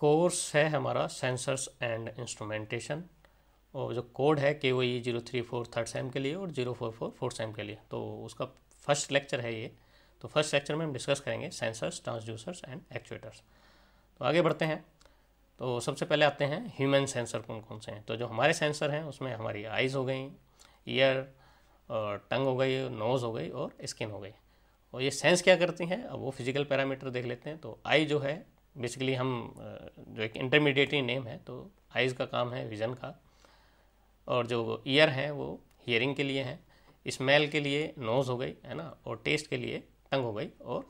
course है हमारा sensors and instrumentation और जो कोड है के वो E zero three four third sem के लिए और zero four four fourth sem के लिए तो उसका फर्स्ट लेक्चर है ये तो फर्स्ट लेक्चर में हम डिस्कस करेंगे सेंसर्स ट्रांसड्यूसर्स एंड एक्चुएटर्स तो आगे बढ़ते हैं तो सबसे पहले आते हैं ह्यूमन सेंसर कौन कौन से हैं तो जो हमारे सेंसर हैं उसमें हमारी आइज़ हो गई ईयर और टंग हो गई नोज़ हो गई और स्किन हो गई और ये सेंस क्या करती हैं अब वो फिजिकल पैरामीटर देख लेते हैं तो आई जो है बेसिकली हम जो एक इंटरमीडिएटरी नेम है तो आइज़ का काम है विज़न का और जो ईयर हैं वो हियरिंग के लिए हैं स्मेल के लिए नोज़ हो गई है ना और टेस्ट के लिए टंग हो गई और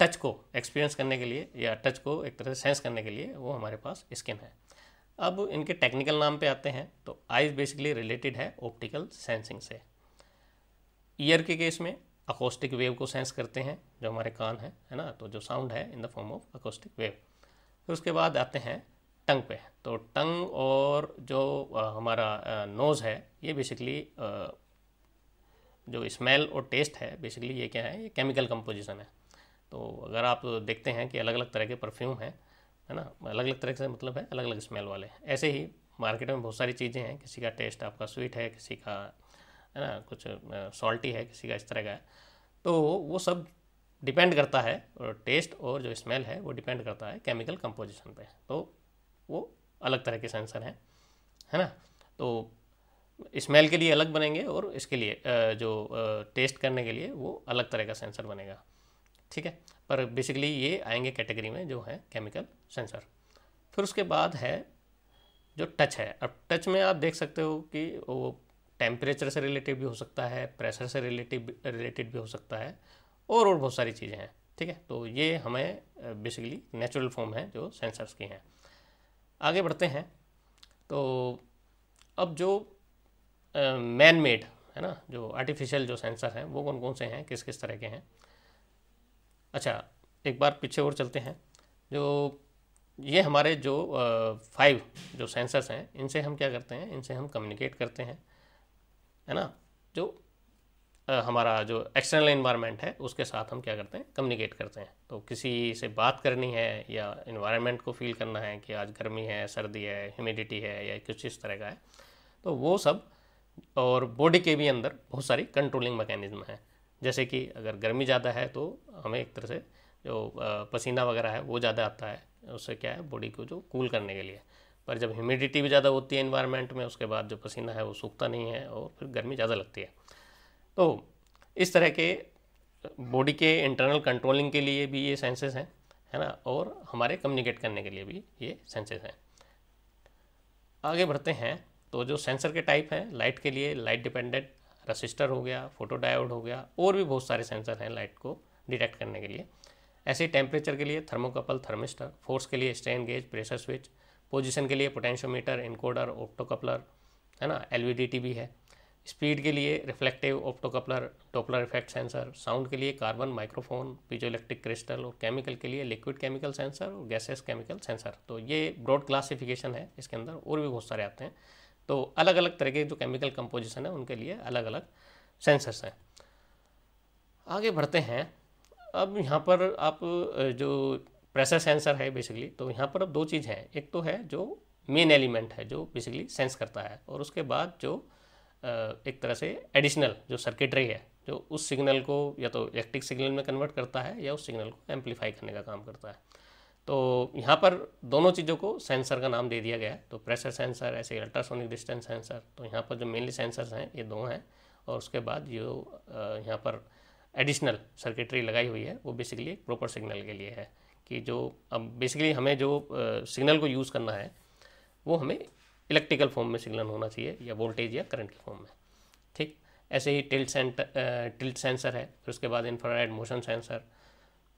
टच को एक्सपीरियंस करने के लिए या टच को एक तरह से सेंस करने के लिए वो हमारे पास स्किन है अब इनके टेक्निकल नाम पे आते हैं तो आइज़ बेसिकली रिलेटेड है ऑप्टिकल सेंसिंग से ईयर के केस में अकोस्टिक वेव को सेंस करते हैं जो हमारे कान है है ना तो जो साउंड है in the form of acoustic wave फिर उसके बाद आते हैं टंग पे तो टंग और जो हमारा नोज़ है ये बेसिकली जो स्मेल और टेस्ट है बेसिकली ये क्या है ये केमिकल कंपोजिशन है तो अगर आप देखते हैं कि अलग अलग तरह के परफ्यूम हैं है ना अलग अलग तरह से मतलब है अलग अलग स्मेल वाले ऐसे ही मार्केट में बहुत सारी चीज़ें हैं किसी का टेस्ट आपका स्वीट है किसी का है ना कुछ सॉल्टी है किसी का इस तरह का है तो वो सब डिपेंड करता है और टेस्ट और जो स्मेल है वो डिपेंड करता है केमिकल कंपोजिशन पे तो वो अलग तरह के सेंसर हैं है ना तो स्मेल के लिए अलग बनेंगे और इसके लिए जो टेस्ट करने के लिए वो अलग तरह का सेंसर बनेगा ठीक है पर बेसिकली ये आएंगे कैटेगरी में जो है केमिकल सेंसर फिर उसके बाद है जो टच है अब टच में आप देख सकते हो कि वो टेम्परेचर से रिलेटेड भी हो सकता है प्रेशर से रिलेटिव रिलेटेड भी हो सकता है और और बहुत सारी चीज़ें हैं ठीक है तो ये हमें बेसिकली नेचुरल फॉर्म है जो सेंसर्स की हैं आगे बढ़ते हैं तो अब जो मैन uh, मेड है ना जो आर्टिफिशियल जो सेंसर हैं वो कौन कौन से हैं किस किस तरह के हैं अच्छा एक बार पीछे और चलते हैं जो ये हमारे जो फाइव uh, जो सेंसर्स हैं इनसे हम क्या करते हैं इनसे हम कम्युनिकेट करते हैं है ना जो आ, हमारा जो एक्सटर्नल इन्वायरमेंट है उसके साथ हम क्या करते हैं कम्युनिकेट करते हैं तो किसी से बात करनी है या इन्वायरमेंट को फील करना है कि आज गर्मी है सर्दी है ह्यूमिडिटी है या कुछ इस तरह का है तो वो सब और बॉडी के भी अंदर बहुत सारी कंट्रोलिंग मैकेनिज्म है जैसे कि अगर गर्मी ज़्यादा है तो हमें एक तरह से जो पसीना वगैरह है वो ज़्यादा आता है उससे क्या है बॉडी को जो कूल करने के लिए पर जब ह्यूमिडिटी भी ज़्यादा होती है इन्वायरमेंट में उसके बाद जो पसीना है वो सूखता नहीं है और फिर गर्मी ज़्यादा लगती है तो इस तरह के बॉडी के इंटरनल कंट्रोलिंग के लिए भी ये सेंसेस हैं है ना और हमारे कम्युनिकेट करने के लिए भी ये सेंसेस हैं आगे बढ़ते हैं तो जो सेंसर के टाइप हैं लाइट के लिए लाइट डिपेंडेंट रसिस्टर हो गया फोटो डायोड हो गया और भी बहुत सारे सेंसर हैं लाइट को डिटेक्ट करने के लिए ऐसे टेम्परेचर के लिए थर्मोकपल थर्मिस्टर फोर्स के लिए strain gauge pressure switch position के लिए पोटेंशियोमीटर इनकोडर ऑप्टोकपलर है ना एल भी है स्पीड के लिए reflective optocoupler Doppler effect sensor sound के लिए carbon microphone piezo electric crystal और केमिकल के लिए लिक्विड केमिकल सेंसर और गैसेस केमिकल सेंसर तो ये ब्रॉड क्लासिफिकेशन है इसके अंदर और भी बहुत सारे आते हैं तो अलग अलग तरह के जो केमिकल कंपोजिशन है उनके लिए अलग अलग सेंसर्स हैं आगे बढ़ते हैं अब यहाँ पर आप जो प्रेशर सेंसर है बेसिकली तो यहाँ पर अब दो चीज़ हैं एक तो है जो मेन एलिमेंट है जो बेसिकली सेंस करता है और उसके बाद जो एक तरह से एडिशनल जो सर्किटरी है जो उस सिग्नल को या तो इलेक्ट्रिक सिग्नल में कन्वर्ट करता है या उस सिग्नल को एम्पलीफाई करने का काम करता है तो यहाँ पर दोनों चीज़ों को सेंसर का नाम दे दिया गया है तो प्रेशर सेंसर ऐसे अल्ट्रासोनिक डिस्टेंस सेंसर तो यहाँ पर जो मेनली सेंसर्स हैं ये दो हैं और उसके बाद जो यहाँ पर एडिशनल सर्किटरी लगाई हुई है वो बेसिकली एक प्रॉपर सिग्नल के लिए है कि जो अब बेसिकली हमें जो सिग्नल को यूज़ करना है वो हमें इलेक्ट्रिकल फॉर्म में सिग्नल होना चाहिए या वोल्टेज या करंट के फॉर्म में ठीक ऐसे ही टिल्ट सेंटर टिल्ट सेंसर है फिर उसके बाद infrared motion sensor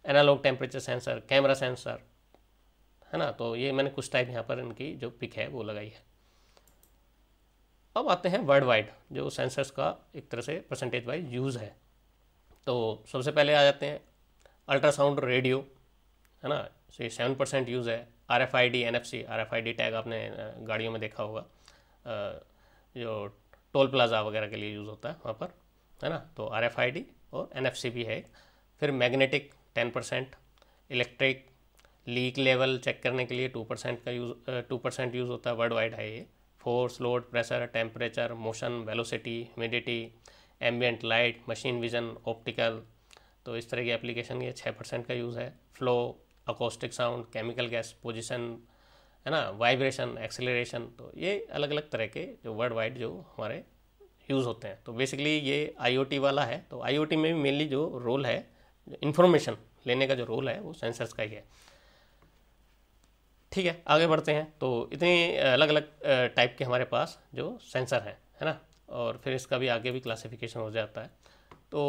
analog temperature sensor camera sensor है ना तो ये मैंने कुछ टाइप यहाँ पर इनकी जो पिक है वो लगाई है अब आते हैं वर्ल्ड वाइड जो सेंसर्स का एक तरह से परसेंटेज वाइज यूज़ है तो सबसे पहले आ जाते हैं अल्ट्रासाउंड रेडियो है ना सो ये सेवन परसेंट यूज़ है R F I D N F C R F I D tag आपने गाड़ियों में देखा होगा जो टोल प्लाजा वगैरह के लिए यूज़ होता है वहाँ पर है ना तो आर एफ आई डी और एन एफ सी भी है फिर magnetic ten percent electric leak level check करने के लिए टू परसेंट का यूज़ टू परसेंट यूज़ होता है वर्ल्ड वाइड है ये force load pressure temperature motion velocity humidity ambient light machine vision optical तो इस तरह की एप्लीकेशन ये छः परसेंट का यूज़ है flow acoustic sound chemical gas position है ना वाइब्रेशन एक्सेलरेशन तो ये अलग अलग तरह के जो वर्ल्ड वाइड जो हमारे यूज़ होते हैं तो बेसिकली ये आईओटी वाला है तो आईओटी में भी मेनली जो रोल है इन्फॉर्मेशन लेने का जो रोल है वो सेंसर्स का ही है ठीक है आगे बढ़ते हैं तो इतने अलग अलग टाइप के हमारे पास जो सेंसर हैं है ना और फिर इसका भी आगे भी क्लासिफिकेशन हो जाता है तो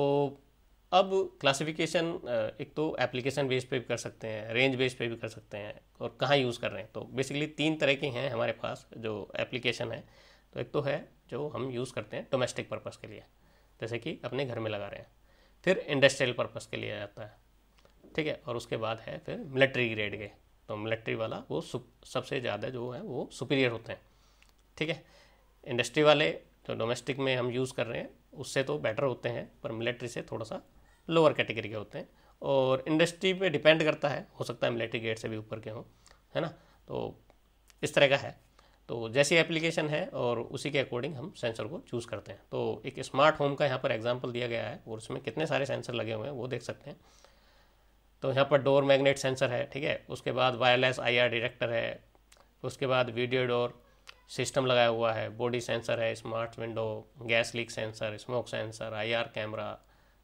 अब क्लासिफिकेशन एक तो एप्लीकेशन बेस पे भी कर सकते हैं रेंज बेस पे भी कर सकते हैं और कहाँ यूज़ कर रहे हैं तो बेसिकली तीन तरह के हैं हमारे पास जो एप्लीकेशन है तो एक तो है जो हम यूज़ करते हैं डोमेस्टिक पर्पज़ के लिए जैसे कि अपने घर में लगा रहे हैं फिर इंडस्ट्रियल पर्पज़ के लिए जाता है ठीक है और उसके बाद है फिर मिलिट्री ग्रेड के तो मिलिट्री वाला वो सबसे ज़्यादा जो है वो सुपीरियर होते हैं ठीक है इंडस्ट्री वाले जो डोमेस्टिक में हम यूज़ कर रहे हैं उससे तो बेटर होते हैं पर मिलिट्री से थोड़ा सा लोअर कैटेगरी के होते हैं और इंडस्ट्री पे डिपेंड करता है हो सकता है मिलिट्री ग्रेड से भी ऊपर के हों है ना तो इस तरह का है तो जैसी एप्लीकेशन है और उसी के अकॉर्डिंग हम सेंसर को चूज़ करते हैं तो एक स्मार्ट होम का यहाँ पर एग्जाम्पल दिया गया है और उसमें कितने सारे सेंसर लगे हुए हैं वो देख सकते हैं तो यहाँ पर डोर मैग्नेट सेंसर है ठीक है उसके बाद वायरलेस आईआर डायरेक्टर है उसके बाद वीडियो डोर सिस्टम लगाया हुआ है बॉडी सेंसर है smart window gas leak sensor smoke sensor IR camera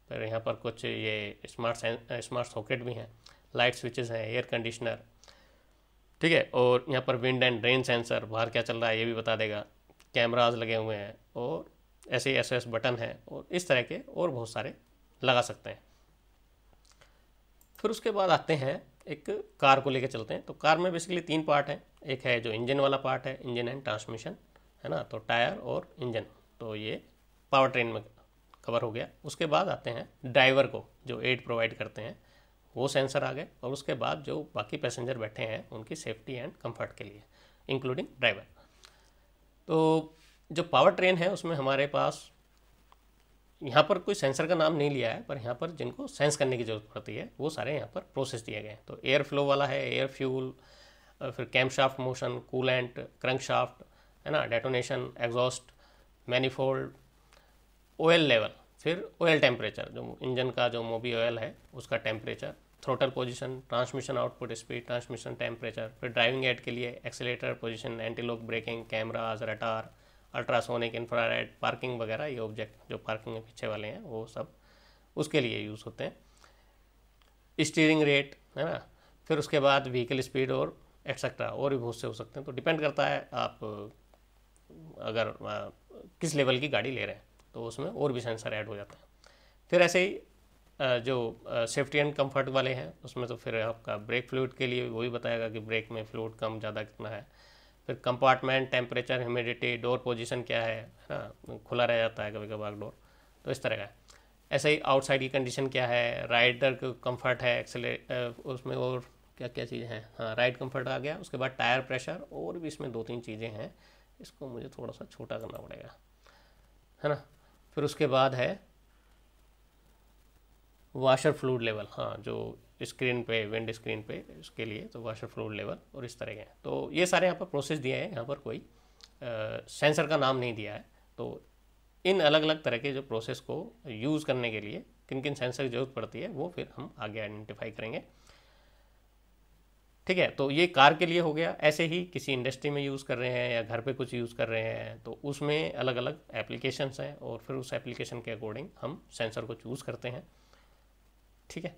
फिर यहाँ पर कुछ ये स्मार्ट स्मार्ट सॉकेट भी हैं लाइट स्विचेस हैं एयर कंडीशनर ठीक है और यहाँ पर विंड एंड रेन सेंसर बाहर क्या चल रहा है ये भी बता देगा कैमराज लगे हुए हैं और ऐसे एस एस बटन हैं और इस तरह के और बहुत सारे लगा सकते हैं फिर उसके बाद आते हैं एक कार को लेकर चलते हैं तो कार में बेसिकली तीन पार्ट हैं एक है जो इंजन वाला पार्ट है इंजन एंड ट्रांसमिशन है ना तो टायर और इंजन तो ये पावर ट्रेन में कवर हो गया उसके बाद आते हैं ड्राइवर को जो एड प्रोवाइड करते हैं वो सेंसर आ गए और उसके बाद जो बाकी पैसेंजर बैठे हैं उनकी सेफ्टी एंड कंफर्ट के लिए इंक्लूडिंग ड्राइवर तो जो पावर ट्रेन है उसमें हमारे पास यहाँ पर कोई सेंसर का नाम नहीं लिया है पर यहाँ पर जिनको सेंस करने की जरूरत पड़ती है वो सारे यहाँ पर प्रोसेस दिए गए हैं तो एयर फ्लो वाला है एयर फ्यूल फिर camshaft shaft motion coolant crank shaft है ना detonation exhaust manifold oil level फिर ऑयल टेम्परेचर जो इंजन का जो मोबी ऑयल है उसका temperature throttle position transmission output speed transmission temperature फिर ड्राइविंग एड के लिए accelerator position antilock braking cameras radar ultrasonic infrared parking वगैरह ये ऑब्जेक्ट जो पार्किंग के पीछे वाले हैं वो सब उसके लिए यूज़ होते हैं स्टीयरिंग रेट है ना फिर उसके बाद व्हीकल स्पीड और एक्सेट्रा और भी बहुत से हो सकते हैं तो डिपेंड करता है आप अगर किस लेवल की गाड़ी ले रहे हैं तो उसमें और भी सेंसर ऐड हो जाते हैं फिर ऐसे ही जो सेफ्टी एंड कंफर्ट वाले हैं उसमें तो फिर आपका ब्रेक फ्लूड के लिए वही बताएगा कि ब्रेक में फ्लूड कम ज़्यादा कितना है फिर compartment temperature humidity door position क्या है ना खुला रह जाता है कभी कभार डोर तो इस तरह का ऐसे ही आउटसाइड की कंडीशन क्या है राइडर का कंफर्ट है एक्सले उसमें और क्या क्या चीज़ें हैं हाँ राइड कंफर्ट आ गया उसके बाद टायर प्रेशर और भी इसमें दो तीन चीज़ें हैं इसको मुझे थोड़ा सा छोटा करना पड़ेगा है ना फिर उसके बाद है वाशर फ्लूड लेवल हाँ जो स्क्रीन पे विंड स्क्रीन पे उसके लिए तो वाशर फ्लूड लेवल और इस तरह के हैं तो ये सारे यहाँ पर प्रोसेस दिए हैं यहाँ पर कोई सेंसर का नाम नहीं दिया है तो इन अलग अलग तरह के जो प्रोसेस को यूज़ करने के लिए किन किन सेंसर की जरूरत पड़ती है वो फिर हम आगे आइडेंटिफाई करेंगे ठीक है तो ये कार के लिए हो गया ऐसे ही किसी इंडस्ट्री में यूज़ कर रहे हैं या घर पे कुछ यूज़ कर रहे हैं तो उसमें अलग अलग एप्लीकेशंस हैं और फिर उस एप्लीकेशन के अकॉर्डिंग हम सेंसर को चूज़ करते हैं ठीक है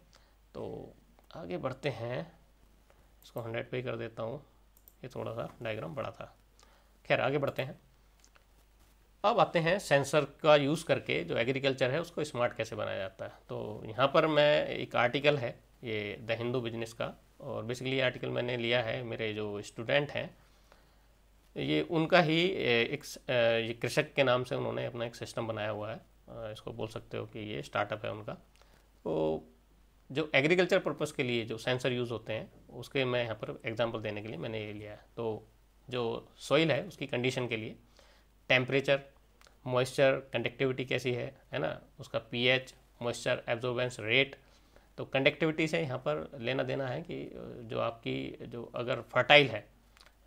तो आगे बढ़ते हैं इसको हंड्रेड पे कर देता हूँ ये थोड़ा सा डायग्राम बड़ा था खैर आगे बढ़ते हैं अब आते हैं सेंसर का यूज़ करके जो एग्रीकल्चर है उसको स्मार्ट कैसे बनाया जाता है तो यहाँ पर मैं एक आर्टिकल है ये द हिंदू बिजनेस का और बेसिकली आर्टिकल मैंने लिया है मेरे जो स्टूडेंट हैं ये उनका ही एक ये कृषक के नाम से उन्होंने अपना एक सिस्टम बनाया हुआ है इसको बोल सकते हो कि ये स्टार्टअप है उनका तो जो एग्रीकल्चर पर्पज़ के लिए जो सेंसर यूज़ होते हैं उसके मैं यहाँ पर एग्जांपल देने के लिए मैंने ये लिया है तो जो सॉइल है उसकी कंडीशन के लिए टेम्परेचर मॉइस्चर कंडक्टिविटी कैसी है है ना उसका पीएच मॉइस्चर एब्जॉर्बेंस रेट तो कंडक्टिविटी से यहाँ पर लेना देना है कि जो आपकी जो अगर फर्टाइल है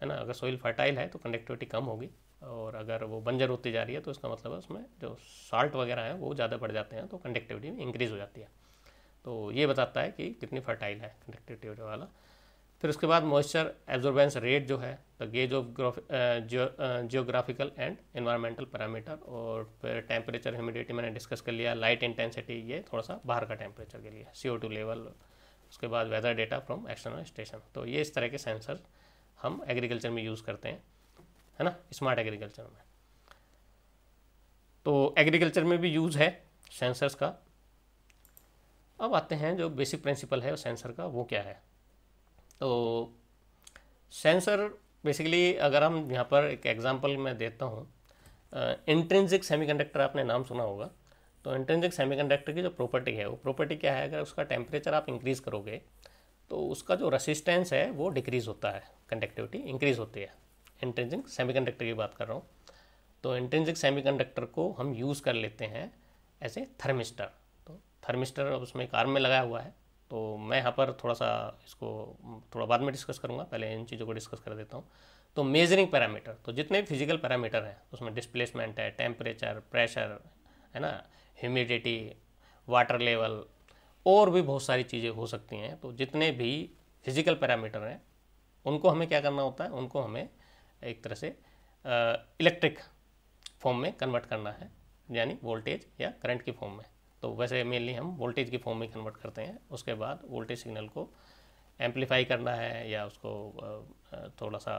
है ना अगर सोइल फर्टाइल है तो कंडक्टिविटी कम होगी और अगर वो बंजर होती जा रही है तो इसका मतलब है उसमें जो साल्ट वगैरह है वो ज़्यादा बढ़ जाते हैं तो कंडक्टिविटी में इंक्रीज़ हो जाती है तो ये बताता है कि कितनी फर्टाइल है कंडक्टिविटी वाला फिर उसके बाद मॉइस्चर एब्जॉर्बेंस रेट जो है the gauge of geographical and environmental parameter और फिर टेम्परेचर ह्यूमिडिटी मैंने डिस्कस कर लिया लाइट इंटेंसिटी ये थोड़ा सा बाहर का टेम्परेचर के लिए सी लेवल उसके बाद weather data from external station तो ये इस तरह के सेंसर हम एग्रीकल्चर में यूज़ करते हैं है ना स्मार्ट एग्रीकल्चर में तो एग्रीकल्चर में भी यूज़ है सेंसर्स का अब आते हैं जो बेसिक प्रिंसिपल है सेंसर का वो क्या है तो सेंसर बेसिकली अगर हम यहाँ पर एक एग्जांपल मैं देता हूँ इंट्रेंसिक सेमीकंडक्टर आपने नाम सुना होगा तो इंट्रेंसिक सेमीकंडक्टर की जो प्रॉपर्टी है वो प्रॉपर्टी क्या है अगर उसका टेम्परेचर आप इंक्रीज़ करोगे तो उसका जो रेसिस्टेंस है वो डिक्रीज़ होता है कंडक्टिविटी इंक्रीज़ होती है इंट्रेंसिक कंडक्टर की बात कर रहा हूँ तो इंट्रेंसिक कंडक्टर को हम यूज़ कर लेते हैं एज ए थर्मिस्टर तो थर्मिस्टर उसमें कार में लगाया हुआ है तो मैं यहाँ पर थोड़ा सा इसको थोड़ा बाद में डिस्कस करूँगा पहले इन चीज़ों को डिस्कस कर देता हूँ तो मेजरिंग पैरामीटर तो जितने भी फिजिकल पैरामीटर हैं उसमें डिस्प्लेसमेंट है टेम्परेचर प्रेशर है ना ह्यूमिडिटी वाटर लेवल और भी बहुत सारी चीज़ें हो सकती हैं तो जितने भी फिजिकल पैरामीटर हैं उनको हमें क्या करना होता है उनको हमें एक तरह से इलेक्ट्रिक फॉर्म में कन्वर्ट करना है यानी वोल्टेज या करंट की फॉर्म में तो वैसे मेनली हम वोल्टेज की फॉर्म में कन्वर्ट करते हैं उसके बाद वोल्टेज सिग्नल को एम्पलीफाई करना है या उसको थोड़ा सा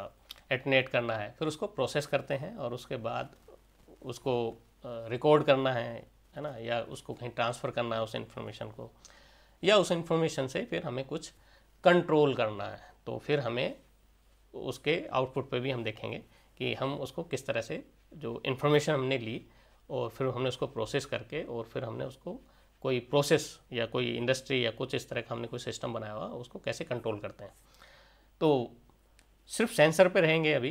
एटनेट करना है फिर उसको प्रोसेस करते हैं और उसके बाद उसको रिकॉर्ड करना है है ना या उसको कहीं ट्रांसफ़र करना है उस इन्फॉर्मेशन को या उस इन्फॉर्मेशन से फिर हमें कुछ कंट्रोल करना है तो फिर हमें उसके आउटपुट पे भी हम देखेंगे कि हम उसको किस तरह से जो इन्फॉर्मेशन हमने ली और फिर हमने उसको प्रोसेस करके और फिर हमने उसको कोई प्रोसेस या कोई इंडस्ट्री या कुछ इस तरह का हमने कोई सिस्टम बनाया हुआ उसको कैसे कंट्रोल करते हैं तो सिर्फ सेंसर पे रहेंगे अभी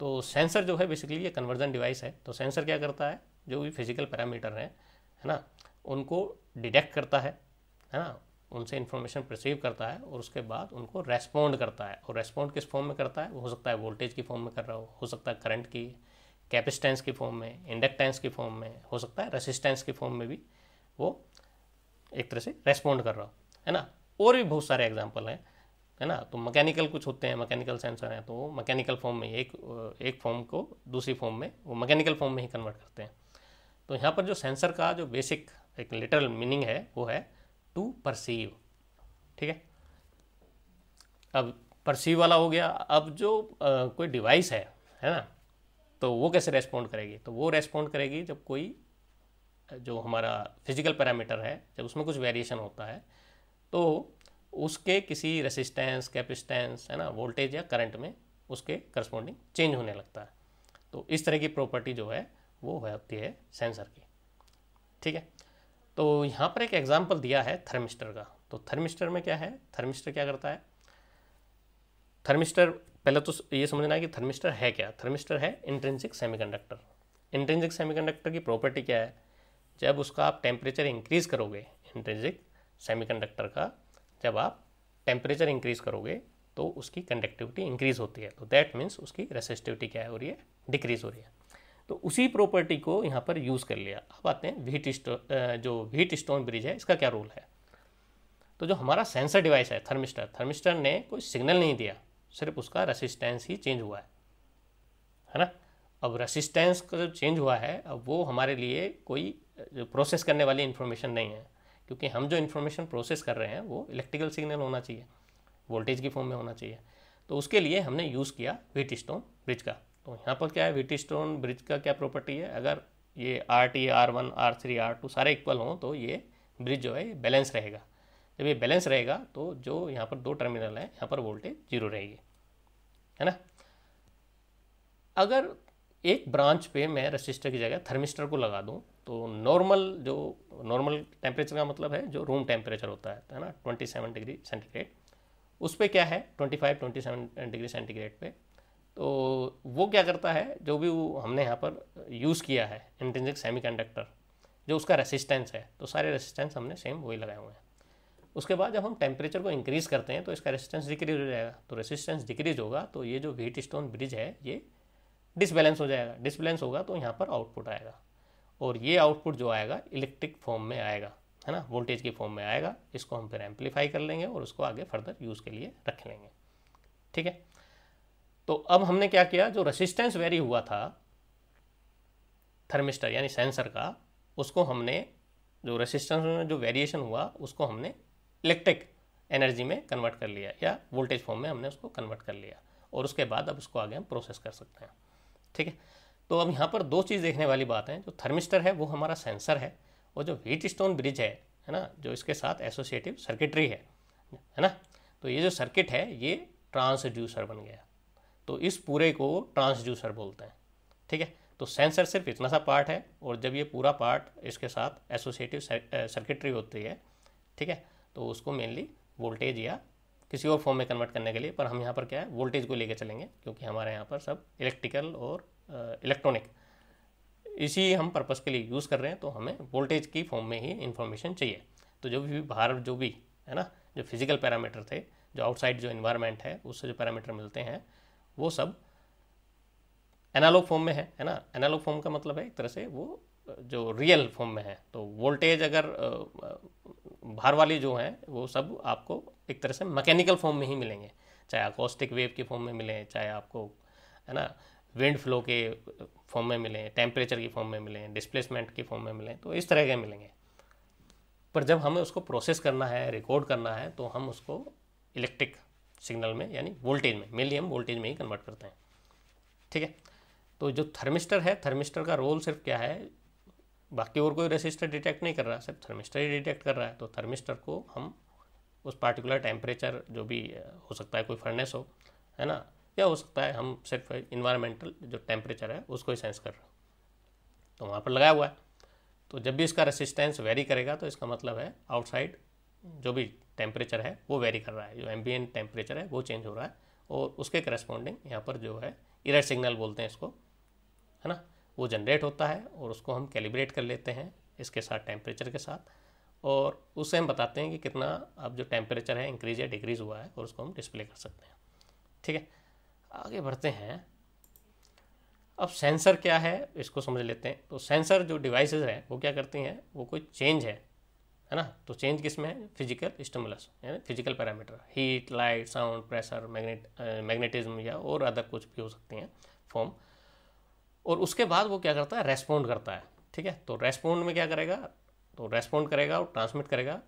तो सेंसर जो है बेसिकली ये कन्वर्जन डिवाइस है तो सेंसर क्या करता है जो भी फिजिकल पैरामीटर हैं है ना उनको डिटेक्ट करता है है ना उनसे इन्फॉर्मेशन प्रसीव करता है और उसके बाद उनको रेस्पॉन्ड करता है और रेस्पॉन्ड किस फॉर्म में करता है हो सकता है वोल्टेज की फॉर्म में कर रहा हो हो सकता है करंट की कैपेसिटेंस की फॉर्म में इंडक्टेंस की फॉर्म में हो सकता है रेसिस्टेंस की फॉर्म में भी वो एक तरह से रेस्पॉन्ड कर रहा हो है ना और भी बहुत सारे एग्जाम्पल हैं है ना तो मैकेनिकल कुछ होते हैं मैकेनिकल सेंसर हैं तो वो मैकेनिकल फॉर्म में एक एक फॉर्म को दूसरी फॉर्म में वो मैकेनिकल फॉर्म में ही कन्वर्ट करते हैं तो यहाँ पर जो सेंसर का जो बेसिक एक लिटरल मीनिंग है वो है टू परसीव ठीक है अब परसीव वाला हो गया अब जो आ, कोई डिवाइस है है ना तो वो कैसे रेस्पॉन्ड करेगी तो वो रेस्पॉन्ड करेगी जब कोई जो हमारा फिजिकल पैरामीटर है जब उसमें कुछ वेरिएशन होता है तो उसके किसी रेसिस्टेंस कैपिस्टेंस है ना वोल्टेज या करंट में उसके करस्पॉन्डिंग चेंज होने लगता है तो इस तरह की प्रॉपर्टी जो है वो होती है सेंसर की ठीक है तो यहाँ पर एक एग्जाम्पल दिया है थर्मिस्टर का तो थर्मिस्टर में क्या है थर्मिस्टर क्या करता है थर्मिस्टर पहले तो ये समझना है कि थर्मिस्टर है क्या थर्मिस्टर है इंट्रेंसिक सेमीकंडक्टर इंट्रेंसिक सेमीकंडक्टर की प्रॉपर्टी क्या है जब उसका आप टेम्परेचर इंक्रीज़ करोगे इंट्रेंसिक सेमीकंडक्टर का जब आप टेम्परेचर इंक्रीज़ करोगे तो उसकी कंडक्टिविटी इंक्रीज़ होती है तो दैट मीन्स उसकी रेसिस्टिविटी क्या हो रही है डिक्रीज़ हो रही है तो उसी प्रॉपर्टी को यहाँ पर यूज़ कर लिया अब आते हैं व्हीट स्टो जो व्हीट स्टोन ब्रिज है इसका क्या रोल है तो जो हमारा सेंसर डिवाइस है थर्मिस्टर थर्मिस्टर ने कोई सिग्नल नहीं दिया सिर्फ उसका रेसिस्टेंस ही चेंज हुआ है है ना अब रेसिस्टेंस का जो चेंज हुआ है अब वो हमारे लिए कोई प्रोसेस करने वाली इन्फॉर्मेशन नहीं है क्योंकि हम जो इन्फॉर्मेशन प्रोसेस कर रहे हैं वो इलेक्ट्रिकल सिग्नल होना चाहिए वोल्टेज की फॉर्म में होना चाहिए तो उसके लिए हमने यूज़ किया वीटी स्टोन ब्रिज का तो यहाँ पर क्या है वीटी स्टोन ब्रिज का क्या प्रॉपर्टी है अगर ये R T R one R three R two सारे इक्वल हों तो ये ब्रिज जो है बैलेंस रहेगा जब ये बैलेंस रहेगा तो जो यहाँ पर दो टर्मिनल हैं यहाँ पर वोल्टेज जीरो रहेगी है ना अगर एक ब्रांच पे मैं रजिस्टर की जगह थर्मिस्टर को लगा दूँ तो नॉर्मल जो नॉर्मल टेम्परेचर का मतलब है जो रूम टेम्परेचर होता है है ना 27 डिग्री सेंटीग्रेड उस पर क्या है 25 27 डिग्री सेंटीग्रेड पे तो वो क्या करता है जो भी वो हमने यहाँ पर यूज़ किया है इंटेंजिक सेमी जो उसका रेसिस्टेंस है तो सारे रेसिस्टेंस हमने सेम वही लगाए हुए हैं उसके बाद जब हम टेम्परेचर को इंक्रीज़ करते हैं तो इसका रेसिस्टेंस डिक्रीज हो जाएगा तो रेसिस्टेंस डिक्रीज होगा तो ये जो व्हीट स्टोन ब्रिज है ये डिसबैलेंस हो जाएगा डिसबैलेंस होगा तो यहाँ पर आउटपुट आएगा और ये आउटपुट जो आएगा इलेक्ट्रिक फॉर्म में आएगा है ना वोल्टेज की फॉर्म में आएगा इसको हम फिर एम्पलीफाई कर लेंगे और उसको आगे फर्दर यूज़ के लिए रख लेंगे ठीक है तो अब हमने क्या किया जो रेसिस्टेंस वेरी हुआ था थर्मिस्टर यानी सेंसर का उसको हमने जो रेसिस्टेंस में जो वेरिएशन हुआ उसको हमने इलेक्ट्रिक एनर्जी में कन्वर्ट कर लिया या वोल्टेज फॉर्म में हमने उसको कन्वर्ट कर लिया और उसके बाद अब उसको आगे हम प्रोसेस कर सकते हैं ठीक है तो अब यहाँ पर दो चीज़ देखने वाली बात है जो थर्मिस्टर है वो हमारा सेंसर है और जो हीट स्टोन ब्रिज है है ना जो इसके साथ एसोसिएटिव सर्किटरी है है ना तो ये जो सर्किट है ये ट्रांसड्यूसर बन गया तो इस पूरे को ट्रांसड्यूसर बोलते हैं ठीक है तो सेंसर सिर्फ इतना सा पार्ट है और जब ये पूरा पार्ट इसके साथ एसोसिएटिव सर्किटरी होती है ठीक है तो उसको मेनली वोल्टेज या किसी और फॉर्म में कन्वर्ट करने के लिए पर हम यहाँ पर क्या है वोल्टेज को लेकर चलेंगे क्योंकि हमारे यहाँ पर सब इलेक्ट्रिकल और इलेक्ट्रॉनिक इसी हम पर्पज़ के लिए यूज़ कर रहे हैं तो हमें वोल्टेज की फॉर्म में ही इन्फॉर्मेशन चाहिए तो जो भी बाहर जो भी है ना जो फिजिकल पैरामीटर थे जो आउटसाइड जो इन्वायरमेंट है उससे जो पैरामीटर मिलते हैं वो सब एनालॉग फॉर्म में है है ना एनालॉग फॉर्म का मतलब है एक तरह से वो जो रियल फॉर्म में है तो वोल्टेज अगर भार वाली जो हैं वो सब आपको एक तरह से मैकेनिकल फॉर्म में ही मिलेंगे चाहे अकोस्टिक वेव के फॉर्म में मिलें चाहे आपको है ना विंड फ्लो के फॉर्म में मिलें टेम्परेचर की फॉर्म में मिलें डिस्प्लेसमेंट की फॉर्म में मिलें तो इस तरह के मिलेंगे पर जब हमें उसको प्रोसेस करना है रिकॉर्ड करना है तो हम उसको इलेक्ट्रिक सिग्नल में यानी वोल्टेज में मेनली हम वोल्टेज में ही कन्वर्ट करते हैं ठीक है तो जो थर्मिस्टर है थर्मिस्टर का रोल सिर्फ क्या है बाकी और कोई रेसिस्टर डिटेक्ट नहीं कर रहा सिर्फ थर्मिस्टर ही डिटेक्ट कर रहा है तो थर्मिस्टर को हम उस पार्टिकुलर टेम्परेचर जो भी हो सकता है कोई फर्नेस हो है ना या हो सकता है हम सिर्फ इन्वायरमेंटल जो टेम्परेचर है उसको ही सेंस कर रहे हैं तो वहाँ पर लगाया हुआ है तो जब भी इसका रेसिस्टेंस वेरी करेगा तो इसका मतलब है आउटसाइड जो भी टेम्परेचर है वो वेरी कर रहा है जो एम्बियन टेम्परेचर है वो चेंज हो रहा है और उसके करस्पॉन्डिंग यहाँ पर जो है इरेड सिग्नल बोलते हैं इसको है ना वो जनरेट होता है और उसको हम कैलिब्रेट कर लेते हैं इसके साथ टेम्परेचर के साथ और उससे हम बताते हैं कि कितना अब जो टेम्परेचर है इंक्रीज या डिक्रीज़ हुआ है और उसको हम डिस्प्ले कर सकते हैं ठीक है आगे बढ़ते हैं अब सेंसर क्या है इसको समझ लेते हैं तो सेंसर जो डिवाइस हैं वो क्या करती हैं वो कोई चेंज है है ना तो चेंज किस में है फिजिकल स्टमुलस यानी physical parameter heat light sound pressure magnet magnetism या और अदर कुछ भी हो सकती हैं फॉर्म और उसके बाद वो क्या करता है रेस्पॉन्ड करता है ठीक है तो रेस्पॉन्ड में क्या करेगा तो रेस्पॉन्ड करेगा और ट्रांसमिट करेगा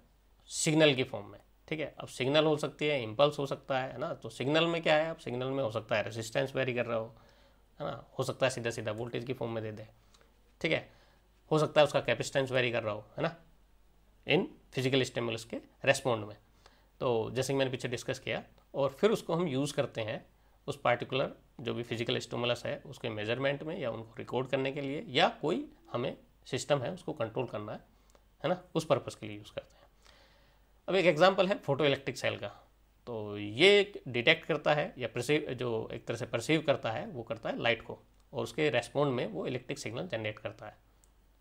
सिग्नल की फॉर्म में ठीक है अब सिग्नल हो सकती है इम्पल्स हो सकता है ना तो सिग्नल में क्या है अब सिग्नल में हो सकता है रेजिस्टेंस वेरी कर रहा हो है ना हो सकता है सीधा सीधा वोल्टेज की फॉर्म में दे दे ठीक है हो सकता है उसका कैपेसिटेंस वेरी कर रहा हो है ना इन फिजिकल स्टेमुलस के रेस्पॉन्ड में तो जैसे कि मैंने पीछे डिस्कस किया और फिर उसको हम यूज़ करते हैं उस पार्टिकुलर जो भी फिजिकल स्टोमुलस है उसके मेजरमेंट में या उनको रिकॉर्ड करने के लिए या कोई हमें सिस्टम है उसको कंट्रोल करना है है ना उस पर्पज़ के लिए यूज़ करते हैं अब एक एग्जाम्पल है फोटो इलेक्ट्रिक सेल का तो ये डिटेक्ट करता है या परसीव जो एक तरह से परसीव करता है वो करता है लाइट को और उसके रेस्पॉन्ड में वो इलेक्ट्रिक सिग्नल जनरेट करता है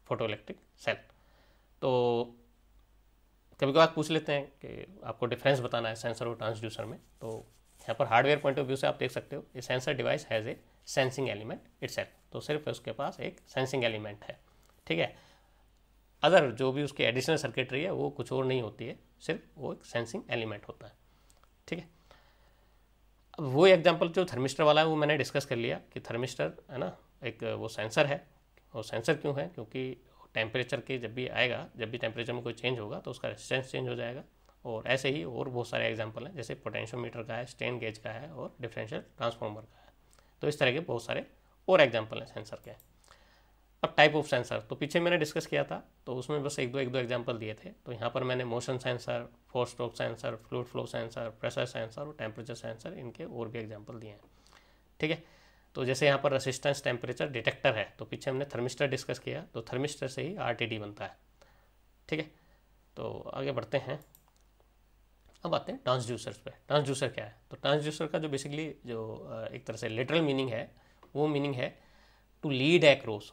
फोटो इलेक्ट्रिक सेल तो कभी कभार पूछ लेते हैं कि आपको डिफरेंस बताना है सेंसर और ट्रांसड्यूसर में तो यहाँ पर हार्डवेयर पॉइंट ऑफ व्यू से आप देख सकते हो ये sensor device has a sensing element it's तो सिर्फ उसके पास एक सेंसिंग एलिमेंट है ठीक है अदर जो भी उसकी एडिशनल सर्किटरी है वो कुछ और नहीं होती है सिर्फ वो एक सेंसिंग एलिमेंट होता है ठीक है अब वो एग्जाम्पल जो थर्मिस्टर वाला है वो मैंने डिस्कस कर लिया कि थर्मिस्टर है ना एक वो सेंसर है और सेंसर क्यों है क्योंकि टेम्परेचर के जब भी आएगा जब भी टेम्परेचर में कोई चेंज होगा तो उसका रेजिस्टेंस चेंज हो जाएगा और ऐसे ही और बहुत सारे एग्जाम्पल हैं जैसे पोटेंशियोमीटर का है स्टेन गेज का है और डिफरेंशियल ट्रांसफॉर्मर का है तो इस तरह के बहुत सारे और एग्जाम्पल हैं सेंसर के अब टाइप ऑफ सेंसर तो पीछे मैंने डिस्कस किया था तो उसमें बस एक दो एक दो एग्जाम्पल दिए थे तो यहाँ पर मैंने motion sensor four stroke sensor fluid flow sensor pressure sensor और टेम्परेचर सेंसर इनके और भी एग्जाम्पल दिए हैं ठीक है तो जैसे यहाँ पर रेसिस्टेंस टेम्परेचर डिटेक्टर है तो पीछे हमने थर्मिस्टर डिस्कस किया तो थर्मिस्टर से ही आर बनता है ठीक है तो आगे बढ़ते हैं अब आते हैं ट्रांसड्यूसर्स पे ट्रांसड्यूसर क्या है तो ट्रांसड्यूसर का जो बेसिकली जो एक तरह से लिटरल मीनिंग है वो मीनिंग है टू लीड एक्रॉस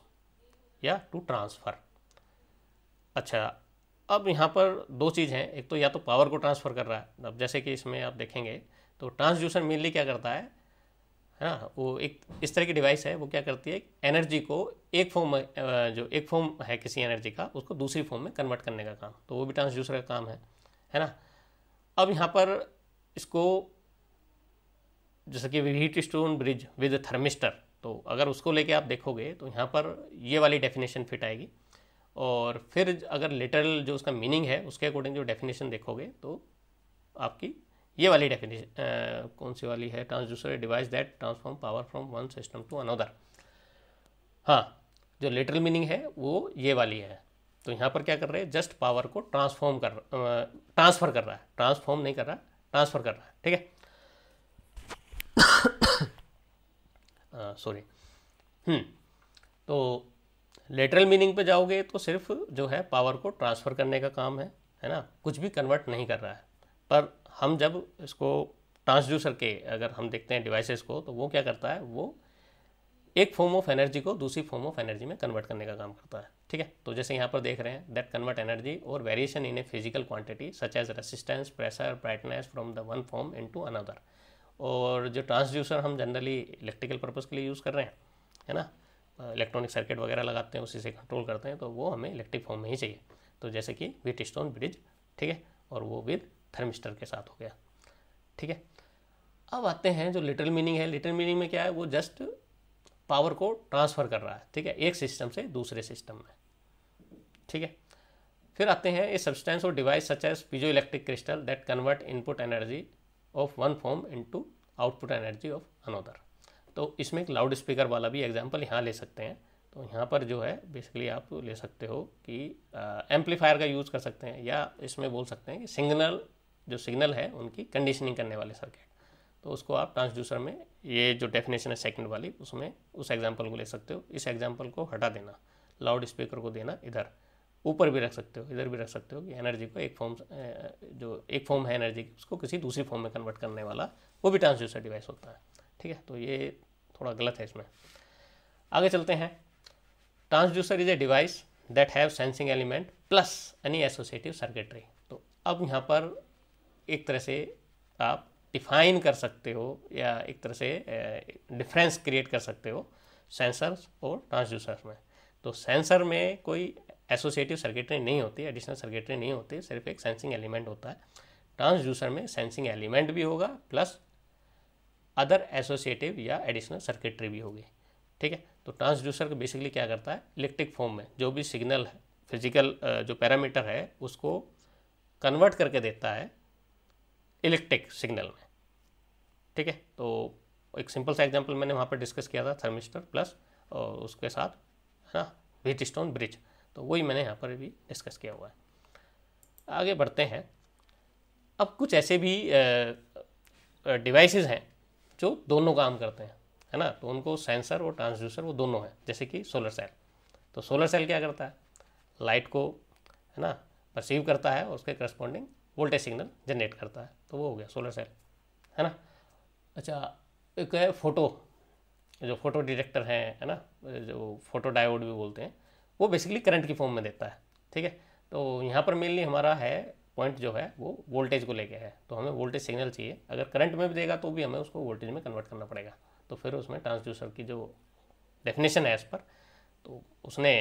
या टू ट्रांसफ़र अच्छा अब यहाँ पर दो चीज़ हैं एक तो या तो पावर को ट्रांसफ़र कर रहा है अब जैसे कि इसमें आप देखेंगे तो ट्रांसड्यूसर मेनली क्या करता है है ना वो एक इस तरह की डिवाइस है वो क्या करती है एनर्जी को एक फॉर्म जो एक फॉर्म है किसी एनर्जी का उसको दूसरी फॉर्म में कन्वर्ट करने का काम तो वो भी ट्रांसड्यूसर का काम है है ना अब यहाँ पर इसको जैसे कि Wheatstone bridge with thermistor तो अगर उसको लेके आप देखोगे तो यहाँ पर ये वाली डेफिनेशन फिट आएगी और फिर अगर लिटरल जो उसका मीनिंग है उसके अकॉर्डिंग जो डेफिनेशन देखोगे तो आपकी ये वाली डेफिनेशन कौन सी वाली है transducer device that transform power from one system to another हाँ जो लिटरल मीनिंग है वो ये वाली है तो यहाँ पर क्या कर रहे हैं जस्ट पावर को ट्रांसफॉर्म कर ट्रांसफ़र कर रहा है ट्रांसफॉर्म नहीं कर रहा ट्रांसफ़र कर रहा है ठीक है सॉरी हम्म, तो लेटरल मीनिंग पे जाओगे तो सिर्फ जो है पावर को ट्रांसफ़र करने का काम है है ना कुछ भी कन्वर्ट नहीं कर रहा है पर हम जब इसको ट्रांसड्यूसर के अगर हम देखते हैं डिवाइसेस को तो वो क्या करता है वो एक फॉर्म ऑफ एनर्जी को दूसरी फॉर्म ऑफ एनर्जी में कन्वर्ट करने का काम करता है ठीक है तो जैसे यहाँ पर देख रहे हैं दैट कन्वर्ट एनर्जी और variation in a physical quantity such as resistance pressure brightness from the one form to another और जो ट्रांसड्यूसर हम जनरली इलेक्ट्रिकल पर्पज़ के लिए यूज़ कर रहे हैं है ना इलेक्ट्रॉनिक सर्किट वगैरह लगाते हैं उसी से कंट्रोल करते हैं तो वो हमें इलेक्ट्रिक फॉर्म में ही चाहिए तो जैसे कि विथ स्टोन ब्रिज ठीक है और वो विद थर्मिस्टर के साथ हो गया ठीक है अब आते हैं जो लिटल मीनिंग है लिटिल मीनिंग में क्या है वो जस्ट पावर को ट्रांसफ़र कर रहा है ठीक है एक सिस्टम से दूसरे सिस्टम में ठीक है फिर आते हैं ए सब्सटेंस और device such as piezo electric crystal that convert input energy of one form into output energy of another तो इसमें एक लाउड स्पीकर वाला भी एग्जाम्पल यहाँ ले सकते हैं तो यहाँ पर जो है बेसिकली आप ले सकते हो कि एम्पलीफायर का यूज़ कर सकते हैं या इसमें बोल सकते हैं कि सिग्नल जो सिग्नल है उनकी कंडीशनिंग करने वाले सर्किट तो उसको आप ट्रांसड्यूसर में ये जो डेफिनेशन है सेकंड वाली उसमें उस एग्जाम्पल को ले सकते हो इस एग्जाम्पल को हटा देना लाउड स्पीकर को देना इधर ऊपर भी रख सकते हो इधर भी रख सकते हो कि एनर्जी को एक फॉर्म जो एक फॉर्म है एनर्जी की उसको किसी दूसरी फॉर्म में कन्वर्ट करने वाला वो भी ट्रांसड्यूसर डिवाइस होता है ठीक है तो ये थोड़ा गलत है इसमें आगे चलते हैं transducer is a device that have sensing element plus any associative circuitry तो अब यहाँ पर एक तरह से आप डिफाइन कर सकते हो या एक तरह से डिफरेंस क्रिएट कर सकते हो सेंसर्स और ट्रांसड्यूसर्स में तो सेंसर में कोई एसोसिएटिव सर्किटरी नहीं होती एडिशनल सर्किटरी नहीं होती सिर्फ एक सेंसिंग एलिमेंट होता है ट्रांसड्यूसर में सेंसिंग एलिमेंट भी होगा प्लस अदर एसोसिएटिव या एडिशनल सर्किटरी भी होगी ठीक है तो ट्रांसड्यूसर बेसिकली क्या करता है इलेक्ट्रिक फॉर्म में जो भी सिग्नल है फिजिकल जो पैरामीटर है उसको कन्वर्ट करके देता है इलेक्ट्रिक सिग्नल में ठीक है तो एक सिंपल सा एग्जांपल मैंने वहाँ पर डिस्कस किया था थर्मिस्टर प्लस और उसके साथ है ना व्हीट स्टोन ब्रिज तो वही मैंने यहाँ पर भी डिस्कस किया हुआ है आगे बढ़ते हैं अब कुछ ऐसे भी डिवाइसेस हैं जो दोनों काम करते हैं है ना तो उनको सेंसर और ट्रांसड्यूसर वो दोनों हैं जैसे कि सोलर सेल तो सोलर सेल क्या करता है लाइट को है ना परसीव करता है उसके करस्पॉन्डिंग वोल्टेज सिग्नल जनरेट करता है तो वो हो गया सोलर सेल है ना अच्छा एक है फोटो जो फोटो डिटेक्टर हैं है ना जो फोटो डायोड भी बोलते हैं वो बेसिकली करंट की फॉर्म में देता है ठीक है तो यहाँ पर मेनली हमारा है पॉइंट जो है वो वोल्टेज को लेके है तो हमें वोल्टेज सिग्नल चाहिए अगर करंट में भी देगा तो भी हमें उसको वोल्टेज में कन्वर्ट करना पड़ेगा तो फिर उसमें ट्रांसड्यूसर की जो डेफिनेशन है इस पर तो उसने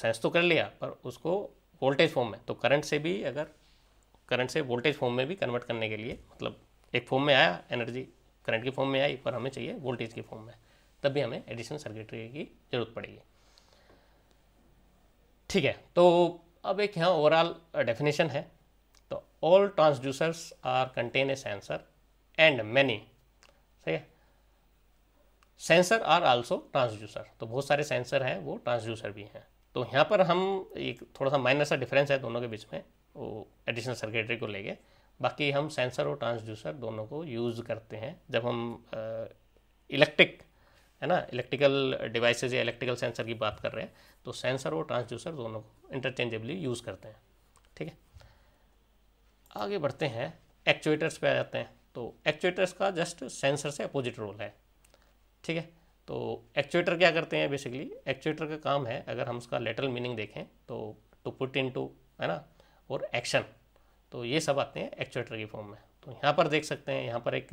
सेंस तो कर लिया पर उसको वोल्टेज फॉर्म में तो करंट से भी अगर करंट से वोल्टेज फॉर्म में भी कन्वर्ट करने के लिए मतलब एक फॉर्म में आया एनर्जी करंट के फॉर्म में आई पर हमें चाहिए वोल्टेज के फॉर्म में तब भी हमें एडिशनल सर्किटरी की जरूरत पड़ेगी ठीक है तो अब एक यहाँ ओवरऑल डेफिनेशन uh, है तो all transducers are contain a sensor and many सही है सेंसर आर आल्सो ट्रांसड्यूसर तो बहुत सारे सेंसर हैं वो ट्रांसड्यूसर भी हैं तो यहाँ पर हम एक थोड़ा सा माइनर सा डिफरेंस है दोनों के बीच में एडिशनल सर्किटरी को लेके बाकी हम सेंसर और ट्रांसड्यूसर दोनों को यूज़ करते हैं जब हम इलेक्ट्रिक है ना इलेक्ट्रिकल डिवाइसेज या इलेक्ट्रिकल सेंसर की बात कर रहे हैं तो सेंसर और ट्रांसड्यूसर दोनों को इंटरचेंजेबली यूज़ करते हैं ठीक है आगे बढ़ते हैं एक्चुएटर्स पे आ जाते हैं तो एक्चुएटर्स का जस्ट सेंसर से अपोजिट रोल है ठीक है तो एक्चुएटर क्या करते हैं बेसिकली एक्चुएटर का काम है अगर हम उसका लेटरल मीनिंग देखें तो टू पुट इन टू है ना और एक्शन तो ये सब आते हैं एक्चुएटर की फॉर्म में तो यहाँ पर देख सकते हैं यहाँ पर एक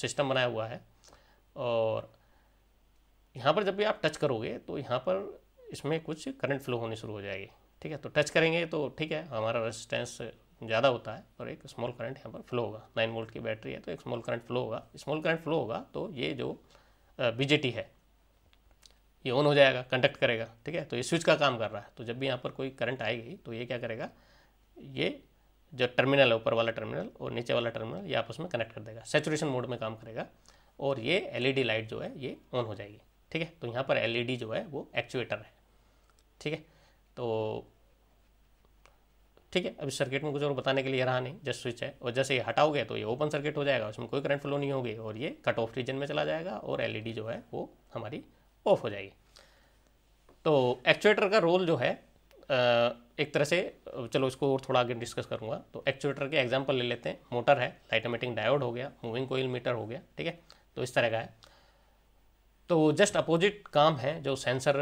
सिस्टम बनाया हुआ है और यहाँ पर जब भी आप टच करोगे तो यहाँ पर इसमें कुछ करंट फ्लो होनी शुरू हो जाएगी ठीक है तो टच करेंगे तो ठीक है हमारा रेजिस्टेंस ज़्यादा होता है और एक स्मॉल करंट यहाँ पर फ्लो होगा नाइन वोल्ट की बैटरी है तो एक स्मॉल करंट फ्लो होगा स्मॉल करंट फ्लो होगा तो ये जो बीजेटी है ये ऑन हो जाएगा कंडक्ट करेगा ठीक है तो ये स्विच का काम कर रहा है तो जब भी यहाँ पर कोई करंट आएगी तो ये क्या करेगा ये जो टर्मिनल है ऊपर वाला टर्मिनल और नीचे वाला टर्मिनल ये आपस में कनेक्ट कर देगा सेचुरेशन मोड में काम करेगा और ये एलईडी लाइट जो है ये ऑन हो जाएगी ठीक है तो यहाँ पर एलईडी जो है वो एक्चुएटर है ठीक है तो ठीक है अब इस सर्किट में कुछ और बताने के लिए रहा नहीं जस्ट स्विच है और जैसे ये हटाओगे तो ये ओपन सर्किट हो जाएगा उसमें कोई करंट फ्लो नहीं होगी और ये कट ऑफ रीजन में चला जाएगा और एलईडी जो है वो हमारी ऑफ हो जाएगी तो एक्चुएटर का रोल जो है एक तरह से चलो इसको और थोड़ा आगे डिस्कस करूँगा तो एक्चुएटर के एग्जाम्पल ले लेते हैं मोटर है लाइट डायोड हो गया मूविंग कोयल मीटर हो गया ठीक है तो इस तरह का है तो जस्ट अपोजिट काम है जो सेंसर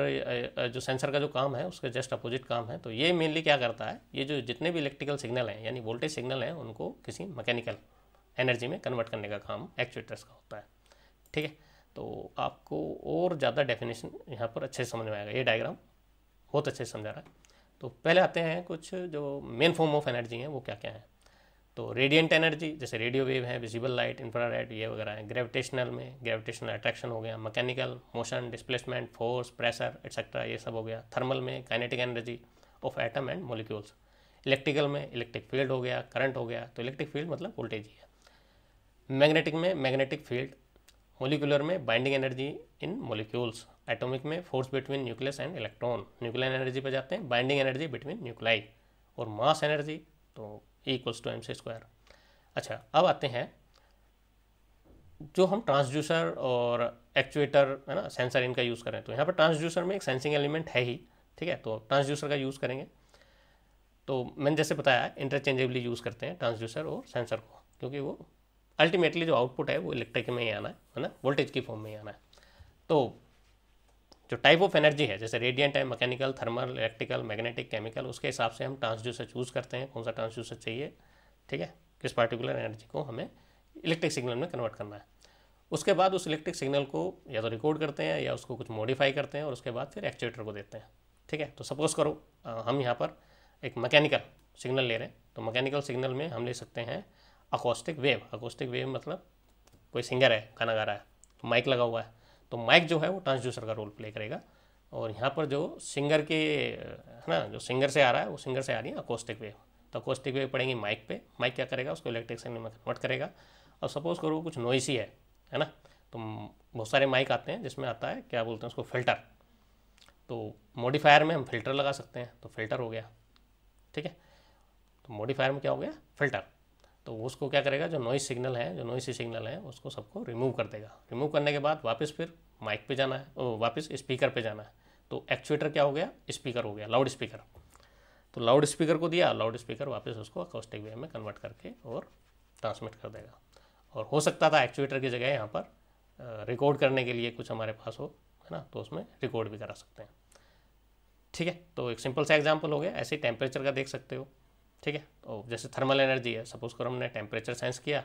जो सेंसर का जो काम है उसके जस्ट अपोजिट काम है तो ये मेनली क्या करता है ये जो जितने भी इलेक्ट्रिकल सिग्नल हैं यानी वोल्टेज सिग्नल हैं उनको किसी मैकेनिकल एनर्जी में कन्वर्ट करने का काम एक्चुएटर्स का होता है ठीक है तो आपको और ज़्यादा डेफिनेशन यहाँ पर अच्छे से समझ में आएगा ये डायग्राम बहुत अच्छे से समझा रहा है तो पहले आते हैं कुछ जो मेन फॉर्म ऑफ एनर्जी हैं वो क्या क्या हैं तो रेडियंट एनर्जी जैसे रेडियो वेव है विजिबल लाइट इंफ्रा ये वगैरह है ग्रेविटेशनल में ग्रेविटेशनल अट्रैक्शन हो गया mechanical motion displacement force pressure etcetera ये सब हो गया थर्मल में kinetic energy of atom and molecules electrical में इलेक्ट्रिक फील्ड हो गया करंट हो गया तो इलेक्ट्रिक फील्ड मतलब वोल्टेज ही है मैग्नेटिक में मैग्नेटिक फील्ड मोलिकुलर में binding energy in molecules atomic में force between nucleus and electron nuclear energy पर जाते हैं बाइंडिंग एनर्जी बिटवीन न्यूक्लाई और मास एनर्जी तो इक्वल्स टू एम स्क्वायर अच्छा अब आते हैं जो हम ट्रांसड्यूसर और एक्चुएटर है ना सेंसर इनका यूज़ करें तो यहाँ पर ट्रांसड्यूसर में एक सेंसिंग एलिमेंट है ही ठीक है तो ट्रांसड्यूसर का यूज़ करेंगे तो मैंने जैसे बताया इंटरचेंजेबली यूज़ करते हैं ट्रांसड्यूसर और सेंसर को क्योंकि वो अल्टीमेटली जो आउटपुट है वो इलेक्ट्रिक में ही आना है है ना वोल्टेज की फॉर्म में ही आना है तो जो टाइप ऑफ एनर्जी है जैसे रेडियंट है mechanical thermal electrical magnetic chemical उसके हिसाब से हम ट्रांसड्यूसर चूज़ करते हैं कौन सा ट्रांसड्यूसर चाहिए ठीक है किस पार्टिकुलर एनर्जी को हमें इलेक्ट्रिक सिग्नल में कन्वर्ट करना है उसके बाद उस इलेक्ट्रिक सिग्नल को या तो रिकॉर्ड करते हैं या उसको कुछ मॉडिफाई करते हैं और उसके बाद फिर एक्चुएटर को देते हैं ठीक है तो सपोज़ करो हम यहाँ पर एक मैकेनिकल सिग्नल ले रहे हैं तो मैकेनिकल सिग्नल में हम ले सकते हैं अकोस्टिक वेव अकोस्टिक वेव मतलब कोई सिंगर है गाना गा रहा है तो माइक लगा हुआ है तो माइक जो है वो ट्रांसड्यूसर का रोल प्ले करेगा और यहाँ पर जो सिंगर के है ना जो सिंगर से आ रहा है वो सिंगर से आ रही है अकोस्टिक वेव तो अकोस्टिक वेव पड़ेंगी माइक पे माइक क्या करेगा उसको इलेक्ट्रिक सिग्नल में कन्वर्ट मतलब करेगा और सपोज़ करो कुछ नॉइसी है है ना तो बहुत सारे माइक आते हैं जिसमें आता है क्या बोलते हैं उसको फिल्टर तो मॉडिफायर में हम फिल्टर लगा सकते हैं तो फिल्टर हो गया ठीक है तो मॉडिफायर में क्या हो गया फिल्टर तो उसको क्या करेगा जो नॉइस सिग्नल है जो नॉइसी सिग्नल है उसको सबको रिमूव कर देगा रिमूव करने के बाद वापस फिर माइक पे जाना है ओ, वापस स्पीकर पे जाना है तो एक्चुएटर क्या हो गया स्पीकर हो गया लाउड स्पीकर तो लाउड स्पीकर को दिया लाउड स्पीकर वापस उसको अकोस्टिक वे में कन्वर्ट करके और ट्रांसमिट कर देगा और हो सकता था एक्चुएटर की जगह यहाँ पर रिकॉर्ड करने के लिए कुछ हमारे पास हो है ना तो उसमें रिकॉर्ड भी करा सकते हैं ठीक है तो एक सिंपल सा एग्जाम्पल हो गया ऐसे टेम्परेचर का देख सकते हो ठीक है तो जैसे थर्मल एनर्जी है सपोज करो हमने टेम्परेचर सेंस किया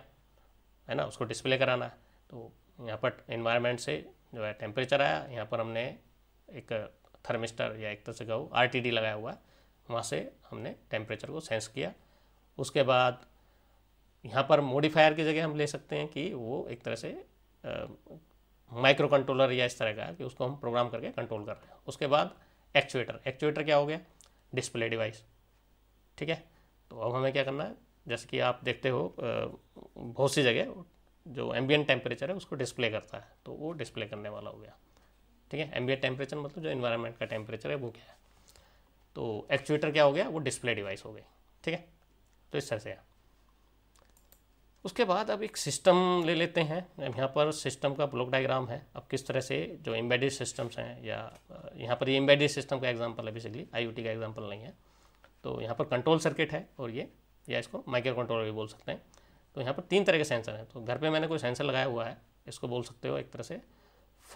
है ना उसको डिस्प्ले कराना है तो यहाँ पर इन्वायरमेंट से जो है टेम्परेचर आया यहाँ पर हमने एक थर्मिस्टर या एक तरह से कहो आर लगाया हुआ है वहाँ से हमने टेम्परेचर को सेंस किया उसके बाद यहाँ पर मोडिफायर की जगह हम ले सकते हैं कि वो एक तरह से माइक्रो कंट्रोलर या इस तरह का है कि उसको हम प्रोग्राम करके कंट्रोल कर रहे हैं उसके बाद एक्चुएटर एक्चुएटर क्या हो गया डिस्प्ले डिवाइस ठीक है तो अब हमें क्या करना है जैसे कि आप देखते हो बहुत सी जगह जो एम्बियन टेम्परेचर है उसको डिस्प्ले करता है तो वो डिस्प्ले करने वाला हो गया ठीक है एम्बियन टेम्परेचर मतलब जो इन्वायरमेंट का टेम्परेचर है वो क्या है तो एक्चुएटर क्या हो गया वो डिस्प्ले डिवाइस हो गई ठीक है तो इस तरह से उसके बाद अब एक सिस्टम ले लेते हैं अब यहाँ पर सिस्टम का ब्लॉक डायग्राम है अब किस तरह से जो एम्बेडेड सिस्टम्स हैं या यहाँ पर ये एम्बेडेड सिस्टम का एग्जांपल है बेसिकली आईओटी का एग्जांपल नहीं है तो यहाँ पर कंट्रोल सर्किट है और ये या इसको माइक्रो कंट्रोलर भी बोल सकते हैं तो यहाँ पर तीन तरह के सेंसर हैं तो घर पे मैंने कोई सेंसर लगाया हुआ है इसको बोल सकते हो एक तरह से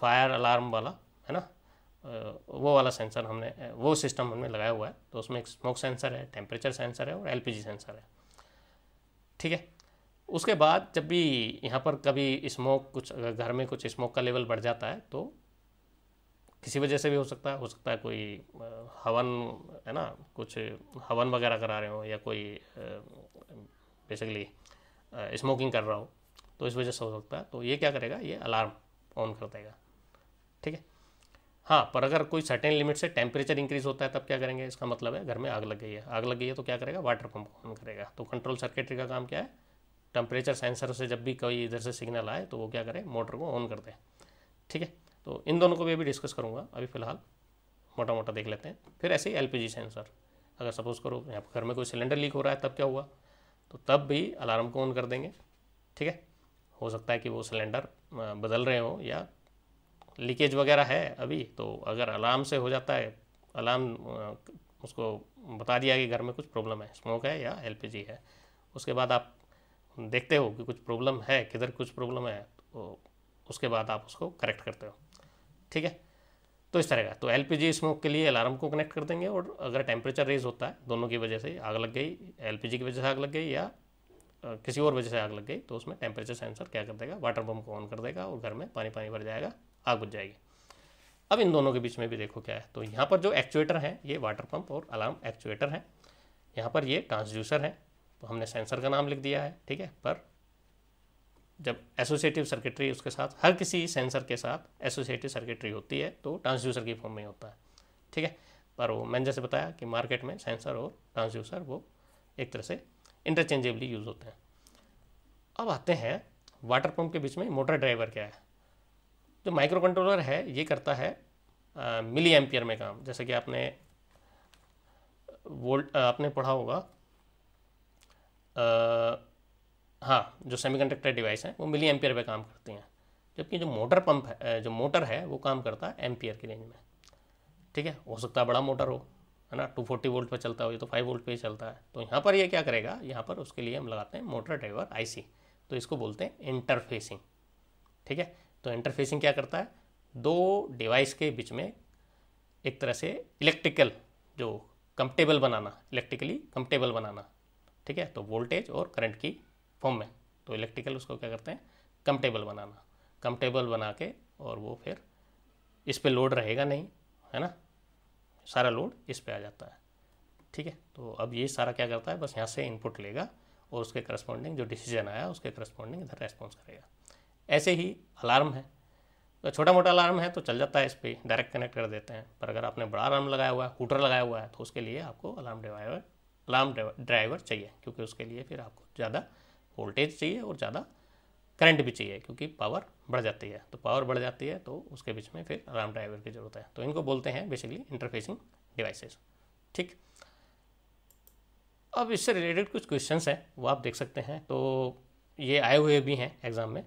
फायर अलार्म वाला है ना वो वाला सेंसर हमने वो सिस्टम हमने लगाया हुआ है तो उसमें एक स्मोक सेंसर है टेम्परेचर सेंसर है और एल सेंसर है ठीक है उसके बाद जब भी यहाँ पर कभी स्मोक कुछ घर में कुछ स्मोक का लेवल बढ़ जाता है तो किसी वजह से भी हो सकता है हो सकता है कोई हवन है ना कुछ हवन वगैरह करा रहे हो या कोई बेसिकली स्मोकिंग कर रहा हो तो इस वजह से हो सकता है तो ये क्या करेगा ये अलार्म ऑन कर देगा ठीक है हाँ पर अगर कोई सर्टेन लिमिट से टेम्परेचर इंक्रीज होता है तब क्या करेंगे इसका मतलब है घर में आग लग गई है आग लग गई है तो क्या करेगा वाटर पंप ऑन करेगा तो कंट्रोल सर्किटरी का काम क्या है टेम्परेचर सेंसर से जब भी कोई इधर से सिग्नल आए तो वो क्या करे मोटर को ऑन कर दे ठीक है तो इन दोनों को भी अभी डिस्कस करूँगा अभी फ़िलहाल मोटा मोटा देख लेते हैं फिर ऐसे ही एल सेंसर अगर सपोज़ करो यहाँ पर घर में कोई सिलेंडर लीक हो रहा है तब क्या हुआ तो तब भी अलार्म को ऑन कर देंगे ठीक है हो सकता है कि वो सिलेंडर बदल रहे हो या लीकेज वगैरह है अभी तो अगर अलार्म से हो जाता है अलार्म उसको बता दिया कि घर में कुछ प्रॉब्लम है स्मोक है या एलपीजी है उसके बाद आप देखते हो कि कुछ प्रॉब्लम है किधर कुछ प्रॉब्लम है तो उसके बाद आप उसको करेक्ट करते हो ठीक है तो इस तरह का तो एल स्मोक के लिए अलार्म को कनेक्ट कर देंगे और अगर टेम्परेचर रेज होता है दोनों की वजह से आग लग गई एल की वजह से आग लग गई या किसी और वजह से आग लग गई तो उसमें टेम्परेचर सेंसर क्या कर देगा वाटर पम्प को ऑन कर देगा और घर में पानी पानी भर जाएगा आग बुझ जाएगी अब इन दोनों के बीच में भी देखो क्या है तो यहाँ पर जो एक्चुएटर हैं ये वाटर पंप और अलार्म एक्चुएटर हैं यहाँ पर ये ट्रांसड्यूसर हैं तो हमने सेंसर का नाम लिख दिया है ठीक है पर जब एसोसिएटिव सर्किटरी उसके साथ हर किसी सेंसर के साथ एसोसिएटिव सर्किटरी होती है तो ट्रांसड्यूसर की फॉर्म में होता है ठीक है पर वो मैंने जैसे बताया कि मार्केट में सेंसर और ट्रांसड्यूसर वो एक तरह से इंटरचेंजेबली यूज़ होते हैं अब आते हैं वाटर पम्प के बीच में मोटर ड्राइवर क्या है जो माइक्रो कंट्रोलर है ये करता है आ, मिली एम्पियर में काम जैसे कि आपने वोल्ट आपने पढ़ा होगा हाँ जो सेमीकंडक्टर डिवाइस हैं वो मिली एम्पियर पे काम करती हैं जबकि जो मोटर पंप है जो मोटर है वो काम करता है एम्पियर की रेंज में ठीक है हो सकता है बड़ा मोटर हो है ना टू फोर्टी वोल्ट पर चलता हो ये तो फाइव वोल्ट पे ही चलता है तो यहाँ पर ये यह क्या करेगा यहाँ पर उसके लिए हम लगाते हैं मोटर ड्राइवर आईसी तो इसको बोलते हैं इंटरफेसिंग ठीक है तो इंटरफेसिंग क्या करता है दो डिवाइस के बीच में एक तरह से इलेक्ट्रिकल जो कंपटेबल बनाना इलेक्ट्रिकली कंपटेबल बनाना ठीक है तो वोल्टेज और करंट की फॉर्म में तो इलेक्ट्रिकल उसको क्या करते हैं कम्फर्टेबल बनाना कम्फर्टेबल बना के और वो फिर इस पर लोड रहेगा नहीं है ना सारा लोड इस पर आ जाता है ठीक है तो अब ये सारा क्या करता है बस यहाँ से इनपुट लेगा और उसके करस्पॉन्डिंग जो डिसीजन आया उसके करस्पॉन्डिंग इधर रेस्पॉन्स करेगा ऐसे ही अलार्म है तो छोटा मोटा अलार्म है तो चल जाता है इस पर डायरेक्ट कनेक्ट कर देते हैं पर अगर आपने बड़ा अलार्म लगाया हुआ है हूटर लगाया हुआ है तो उसके लिए आपको अलार्म ड्राइवर अलार्म ड्राइवर चाहिए क्योंकि उसके लिए फिर आपको ज़्यादा वोल्टेज चाहिए और ज़्यादा करंट भी चाहिए क्योंकि पावर बढ़ जाती है तो पावर बढ़ जाती है तो उसके बीच में फिर राम ड्राइवर की ज़रूरत है तो इनको बोलते हैं बेसिकली इंटरफेसिंग डिवाइसेस ठीक अब इससे रिलेटेड कुछ क्वेश्चंस हैं वो आप देख सकते हैं तो ये आए हुए भी हैं एग्ज़ाम में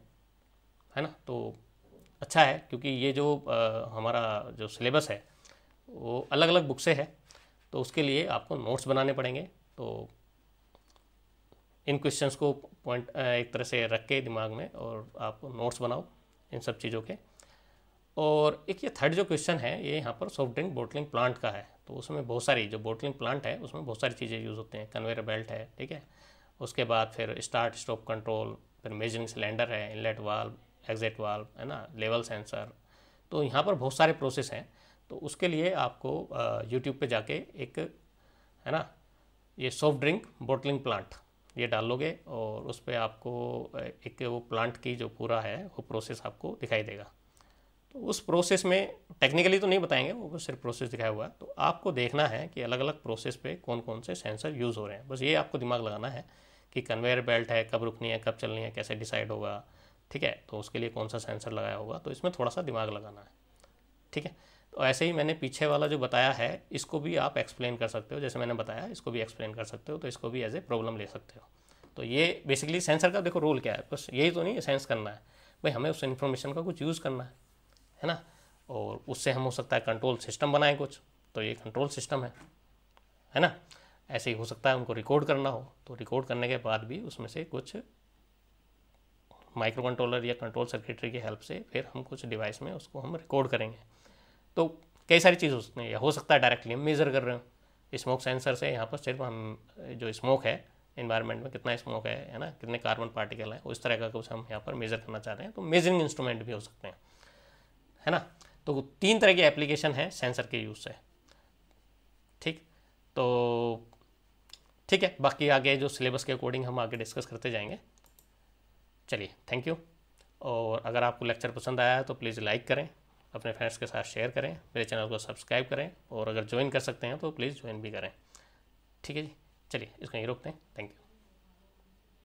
है ना तो अच्छा है क्योंकि ये जो आ, हमारा जो सिलेबस है वो अलग अलग बुक से है तो उसके लिए आपको नोट्स बनाने पड़ेंगे तो इन क्वेश्चंस को पॉइंट एक तरह से रख के दिमाग में और आप नोट्स बनाओ इन सब चीज़ों के और एक ये थर्ड जो क्वेश्चन है ये यहाँ पर सॉफ्ट ड्रिंक बोटलिंग प्लांट का है तो उसमें बहुत सारी जो बोटलिंग प्लांट है उसमें बहुत सारी चीज़ें यूज़ होती हैं कन्वेयर बेल्ट है ठीक है उसके बाद फिर स्टार्ट स्टॉप कंट्रोल फिर मेजरिंग सिलेंडर है इनलेट वाल्व एग्जिट वाल्व है ना लेवल सेंसर तो यहाँ पर बहुत सारे प्रोसेस हैं तो उसके लिए आपको यूट्यूब पे जाके एक है ना ये सॉफ्ट ड्रिंक बोटलिंग प्लांट ये डालोगे और उस पर आपको एक वो प्लांट की जो पूरा है वो प्रोसेस आपको दिखाई देगा तो उस प्रोसेस में टेक्निकली तो नहीं बताएंगे वो सिर्फ प्रोसेस दिखाया हुआ है तो आपको देखना है कि अलग अलग प्रोसेस पे कौन कौन से सेंसर यूज़ हो रहे हैं बस ये आपको दिमाग लगाना है कि कन्वेयर बेल्ट है कब रुकनी है कब चलनी है कैसे डिसाइड होगा ठीक है तो उसके लिए कौन सा सेंसर लगाया होगा तो इसमें थोड़ा सा दिमाग लगाना है ठीक है तो ऐसे ही मैंने पीछे वाला जो बताया है इसको भी आप एक्सप्लेन कर सकते हो जैसे मैंने बताया इसको भी एक्सप्लेन कर सकते हो तो इसको भी एज ए प्रॉब्लम ले सकते हो तो ये बेसिकली सेंसर का देखो रोल क्या है बस यही तो नहीं सेंस करना है भाई हमें उस इन्फॉर्मेशन का कुछ यूज़ करना है है ना और उससे हम हो सकता है कंट्रोल सिस्टम बनाएं कुछ तो ये कंट्रोल सिस्टम है है ना ऐसे ही हो सकता है उनको रिकॉर्ड करना हो तो रिकॉर्ड करने के बाद भी उसमें से कुछ माइक्रो कंट्रोलर या कंट्रोल सर्किटरी की हेल्प से फिर हम कुछ डिवाइस में उसको हम रिकॉर्ड करेंगे तो कई सारी चीज़ है हो सकता है डायरेक्टली हम मेज़र कर रहे हो स्मोक सेंसर से यहाँ पर सिर्फ हम जो स्मोक है इन्वायरमेंट में कितना स्मोक है है ना कितने कार्बन पार्टिकल हैं उस तरह का कुछ हम यहाँ पर मेज़र करना चाह रहे हैं तो मेजरिंग इंस्ट्रूमेंट भी हो सकते हैं है ना तो तीन तरह के एप्लीकेशन है सेंसर के यूज़ से ठीक तो ठीक है बाकी आगे जो सिलेबस के अकॉर्डिंग हम आगे डिस्कस करते जाएंगे चलिए थैंक यू और अगर आपको लेक्चर पसंद आया तो प्लीज़ लाइक करें अपने फ्रेंड्स के साथ शेयर करें मेरे चैनल को सब्सक्राइब करें और अगर ज्वाइन कर सकते हैं तो प्लीज़ ज्वाइन भी करें ठीक है जी चलिए इसको यहीं रोकते हैं थैंक यू